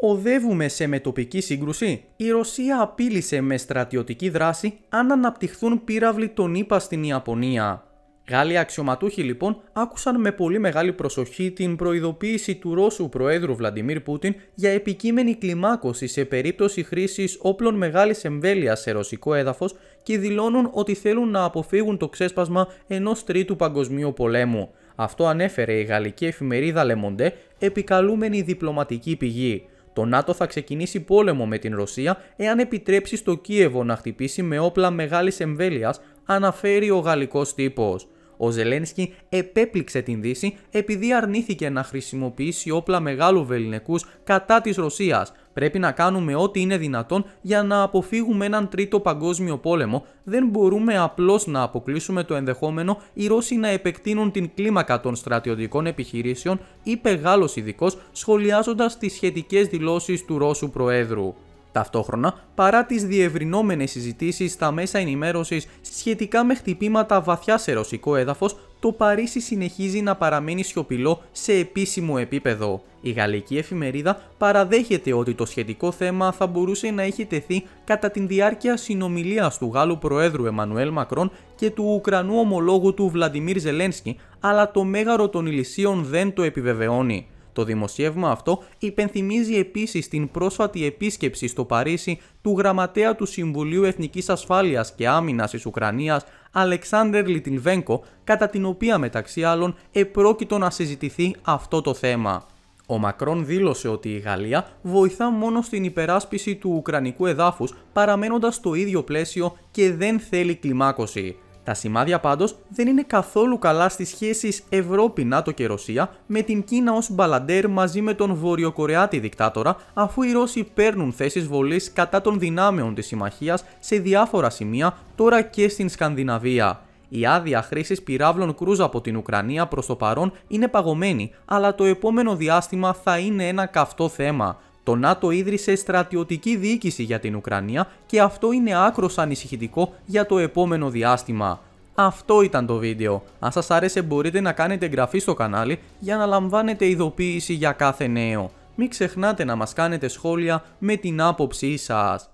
Οδεύουμε σε μετοπική σύγκρουση. Η Ρωσία απείλησε με στρατιωτική δράση αν αναπτυχθούν πύραυλοι των ΗΠΑ στην Ιαπωνία. Γάλλοι αξιωματούχοι λοιπόν άκουσαν με πολύ μεγάλη προσοχή την προειδοποίηση του Ρώσου Προέδρου Βλαντιμίρ Πούτιν για επικείμενη κλιμάκωση σε περίπτωση χρήσης όπλων μεγάλης εμβέλειας σε ρωσικό έδαφος και δηλώνουν ότι θέλουν να αποφύγουν το ξέσπασμα ενός τρίτου παγκοσμίου πολέμου. Αυτό ανέφερε η γαλλική εφημερίδα Le Monde, επικαλούμενη διπλωματική πηγή. Το ΝΑΤΟ θα ξεκινήσει πόλεμο με την Ρωσία εάν επιτρέψει στο Κίεβο να χτυπήσει με όπλα μεγάλης εμβέλειας, αναφέρει ο γαλλικός τύπος. Ο Ζελένσκι επέπληξε την Δύση επειδή αρνήθηκε να χρησιμοποιήσει όπλα μεγάλου βεληνικού κατά της Ρωσίας, Πρέπει να κάνουμε ό,τι είναι δυνατόν για να αποφύγουμε έναν τρίτο παγκόσμιο πόλεμο. Δεν μπορούμε απλώς να αποκλείσουμε το ενδεχόμενο οι Ρώσοι να επεκτείνουν την κλίμακα των στρατιωτικών επιχειρήσεων, είπε Γάλλο ειδικός, σχολιάζοντας τις σχετικές δηλώσεις του Ρώσου Προέδρου. Ταυτόχρονα, παρά τις διευρυνόμενες συζητήσεις στα μέσα ενημέρωσης σχετικά με χτυπήματα βαθιά σε ρωσικό έδαφος, το Παρίσι συνεχίζει να παραμένει σιωπηλό σε επίσημο επίπεδο. Η γαλλική εφημερίδα παραδέχεται ότι το σχετικό θέμα θα μπορούσε να έχει τεθεί κατά την διάρκεια συνομιλίας του Γάλλου Προέδρου Εμμανουέλ Μακρόν και του Ουκρανού ομολόγου του Βλαντιμίρ Ζελένσκι, αλλά το μέγαρο των ηλισίων δεν το επιβεβαιώνει. Το δημοσίευμα αυτό υπενθυμίζει επίσης την πρόσφατη επίσκεψη στο Παρίσι του γραμματέα του Συμβουλίου Εθνικής Ασφάλειας και Άμυνας της Ουκρανίας, Αλεξάνδρ Λιτιλβέγκο, κατά την οποία μεταξύ άλλων επρόκειτο να συζητηθεί αυτό το θέμα. Ο Μακρόν δήλωσε ότι η Γαλλία βοηθά μόνο στην υπεράσπιση του ουκρανικού εδάφους παραμένοντας στο ίδιο πλαίσιο και δεν θέλει κλιμάκωση. Τα σημάδια πάντως δεν είναι καθόλου καλά στις σχέσεις Ευρώπη-ΝΑΤΟ και Ρωσία με την Κίνα ως μπαλαντέρ μαζί με τον Βορειοκορεάτη δικτάτορα αφού οι Ρώσοι παίρνουν θέσεις βολής κατά των δυνάμεων της συμμαχίας σε διάφορα σημεία τώρα και στην Σκανδιναβία. Η άδεια χρήσης πυράβλων κρούζ από την Ουκρανία προς το παρόν είναι παγωμένη, αλλά το επόμενο διάστημα θα είναι ένα καυτό θέμα. Το ΝΑΤΟ ίδρυσε στρατιωτική διοίκηση για την Ουκρανία και αυτό είναι άκρος ανησυχητικό για το επόμενο διάστημα. Αυτό ήταν το βίντεο. Αν σας άρεσε μπορείτε να κάνετε εγγραφή στο κανάλι για να λαμβάνετε ειδοποίηση για κάθε νέο. Μην ξεχνάτε να μας κάνετε σχόλια με την άποψή σας.